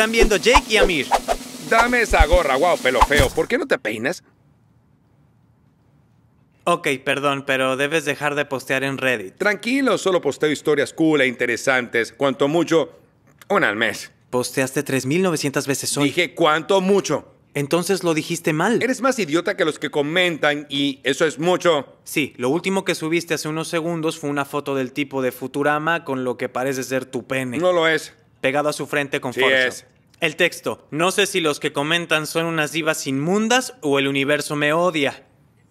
están viendo Jake y Amir. Dame esa gorra, guau, pelo feo. ¿Por qué no te peinas? Ok, perdón, pero debes dejar de postear en Reddit. Tranquilo, solo posteo historias cool e interesantes. Cuanto mucho, una al mes. Posteaste 3.900 veces hoy. Dije, ¿cuánto mucho? Entonces lo dijiste mal. Eres más idiota que los que comentan y eso es mucho. Sí, lo último que subiste hace unos segundos fue una foto del tipo de Futurama con lo que parece ser tu pene. No lo es pegado a su frente con fuerza. El texto. No sé si los que comentan son unas divas inmundas o el universo me odia.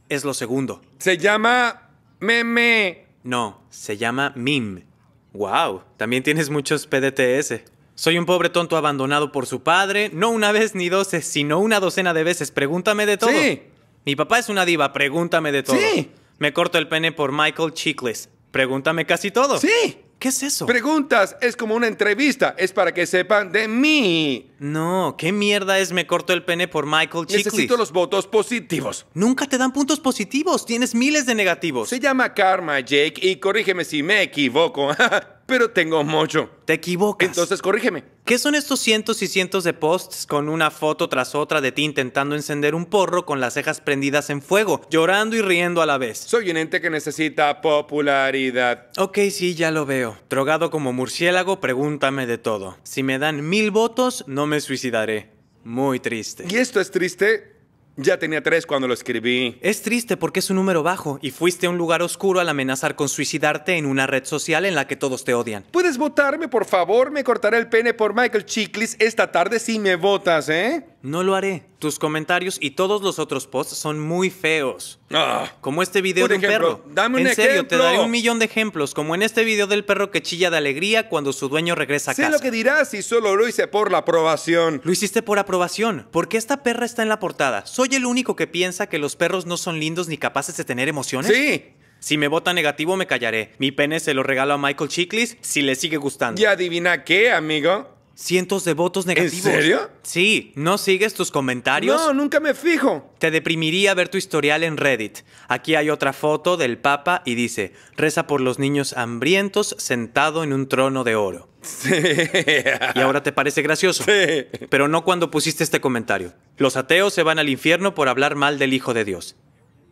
Es lo segundo. Se llama meme. No, se llama meme. Wow, también tienes muchos PDTS. Soy un pobre tonto abandonado por su padre, no una vez ni doce, sino una docena de veces. Pregúntame de todo. Sí. Mi papá es una diva, pregúntame de todo. Sí. Me corto el pene por Michael Chiklis. Pregúntame casi todo. Sí. ¿Qué es eso? Preguntas, es como una entrevista, es para que sepan de mí. No, ¿qué mierda es me corto el pene por Michael Chiklis? Necesito los votos positivos. Nunca te dan puntos positivos, tienes miles de negativos. Se llama karma, Jake, y corrígeme si me equivoco. pero tengo mucho. Te equivocas. Entonces, corrígeme. ¿Qué son estos cientos y cientos de posts con una foto tras otra de ti intentando encender un porro con las cejas prendidas en fuego, llorando y riendo a la vez? Soy un ente que necesita popularidad. Ok, sí, ya lo veo. Drogado como murciélago, pregúntame de todo. Si me dan mil votos, no me suicidaré. Muy triste. ¿Y esto es triste? Ya tenía tres cuando lo escribí. Es triste porque es un número bajo y fuiste a un lugar oscuro al amenazar con suicidarte en una red social en la que todos te odian. ¿Puedes votarme, por favor? Me cortaré el pene por Michael Chiklis esta tarde si me votas, ¿eh? No lo haré. Tus comentarios y todos los otros posts son muy feos. Ah. como este video de un perro. Dame un en serio, te daré un millón de ejemplos, como en este video del perro que chilla de alegría cuando su dueño regresa a casa. Sé lo que dirás si solo lo hice por la aprobación. Lo hiciste por aprobación, porque esta perra está en la portada. ¿Soy el único que piensa que los perros no son lindos ni capaces de tener emociones? Sí. Si me vota negativo, me callaré. Mi pene se lo regalo a Michael Chiklis si le sigue gustando. ¿Y adivina qué, amigo? cientos de votos negativos. ¿En serio? Sí, ¿no sigues tus comentarios? No, nunca me fijo. Te deprimiría ver tu historial en Reddit. Aquí hay otra foto del Papa y dice, reza por los niños hambrientos sentado en un trono de oro. Y ahora te parece gracioso. Pero no cuando pusiste este comentario. Los ateos se van al infierno por hablar mal del Hijo de Dios.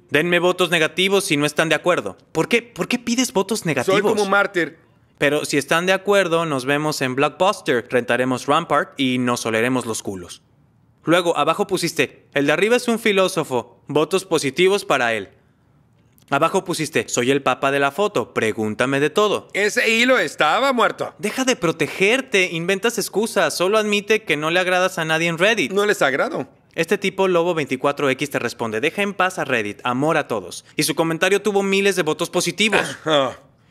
Denme votos negativos si no están de acuerdo. ¿Por qué, ¿Por qué pides votos negativos? Soy como mártir. Pero si están de acuerdo, nos vemos en Blockbuster, rentaremos Rampart y nos oleremos los culos. Luego, abajo pusiste, el de arriba es un filósofo, votos positivos para él. Abajo pusiste, soy el papa de la foto, pregúntame de todo. Ese hilo estaba muerto. Deja de protegerte, inventas excusas, solo admite que no le agradas a nadie en Reddit. No les agrado. Este tipo Lobo24X te responde, deja en paz a Reddit, amor a todos. Y su comentario tuvo miles de votos positivos.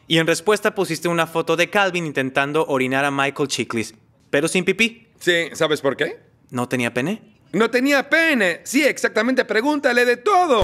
Y en respuesta pusiste una foto de Calvin intentando orinar a Michael Chiklis, pero sin pipí. Sí, ¿sabes por qué? ¿No tenía pene? ¡No tenía pene! Sí, exactamente, pregúntale de todo.